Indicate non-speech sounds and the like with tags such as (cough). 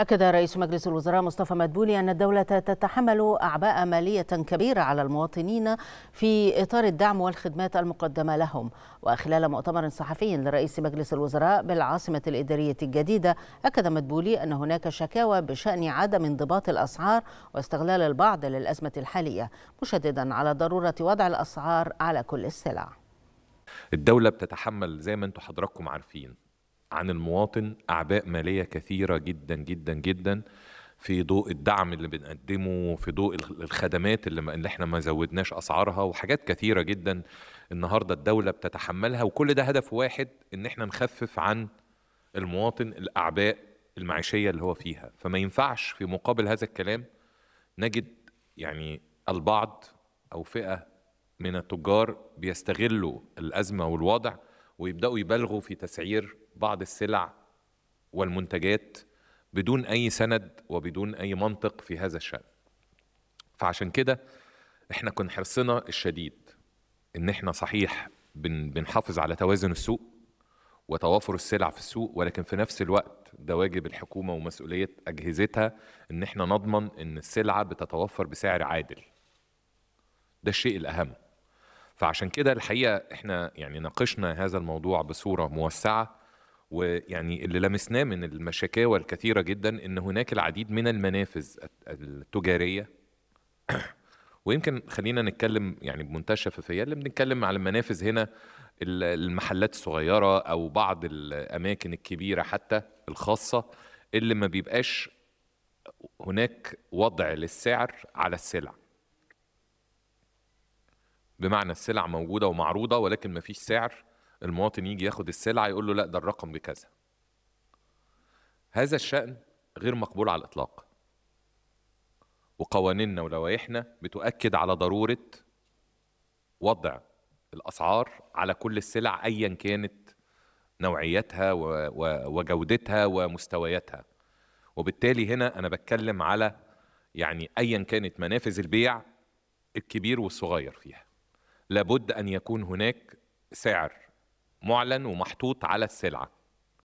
أكد رئيس مجلس الوزراء مصطفى مدبولي أن الدولة تتحمل أعباء مالية كبيرة على المواطنين في إطار الدعم والخدمات المقدمة لهم وخلال مؤتمر صحفي لرئيس مجلس الوزراء بالعاصمة الإدارية الجديدة أكد مدبولي أن هناك شكاوى بشأن عدم انضباط الأسعار واستغلال البعض للأزمة الحالية مشددا على ضرورة وضع الأسعار على كل السلع الدولة بتتحمل زي ما انتم حضراتكم عارفين عن المواطن أعباء مالية كثيرة جدا جدا جدا في ضوء الدعم اللي بنقدمه في ضوء الخدمات اللي, اللي احنا ما زودناش اسعارها وحاجات كثيره جدا النهارده الدوله بتتحملها وكل ده هدف واحد ان احنا نخفف عن المواطن الاعباء المعيشيه اللي هو فيها فما ينفعش في مقابل هذا الكلام نجد يعني البعض او فئه من التجار بيستغلوا الازمه والوضع ويبداوا يبالغوا في تسعير بعض السلع والمنتجات بدون اي سند وبدون اي منطق في هذا الشان فعشان كده احنا كان حرصنا الشديد ان احنا صحيح بن بنحافظ على توازن السوق وتوافر السلع في السوق ولكن في نفس الوقت ده واجب الحكومه ومسؤوليه اجهزتها ان احنا نضمن ان السلعه بتتوفر بسعر عادل ده الشيء الاهم فعشان كده الحقيقه احنا يعني ناقشنا هذا الموضوع بصوره موسعه ويعني اللي لمسناه من المشاكاوى الكثيره جدا ان هناك العديد من المنافذ التجاريه (clears throat) ويمكن خلينا نتكلم يعني بمنتهى الشفافيه اللي بنتكلم على المنافذ هنا المحلات الصغيره او بعض الاماكن الكبيره حتى الخاصه اللي ما بيبقاش هناك وضع للسعر على السلع بمعنى السلع موجوده ومعروضه ولكن ما فيش سعر المواطن يجي ياخد السلعه يقول له لا ده الرقم بكذا هذا الشأن غير مقبول على الإطلاق وقوانيننا ولوائحنا بتؤكد على ضرورة وضع الأسعار على كل السلع أيا كانت نوعيتها وجودتها ومستوياتها وبالتالي هنا أنا بتكلم على يعني أيا كانت منافذ البيع الكبير والصغير فيها لابد ان يكون هناك سعر معلن ومحطوط على السلعه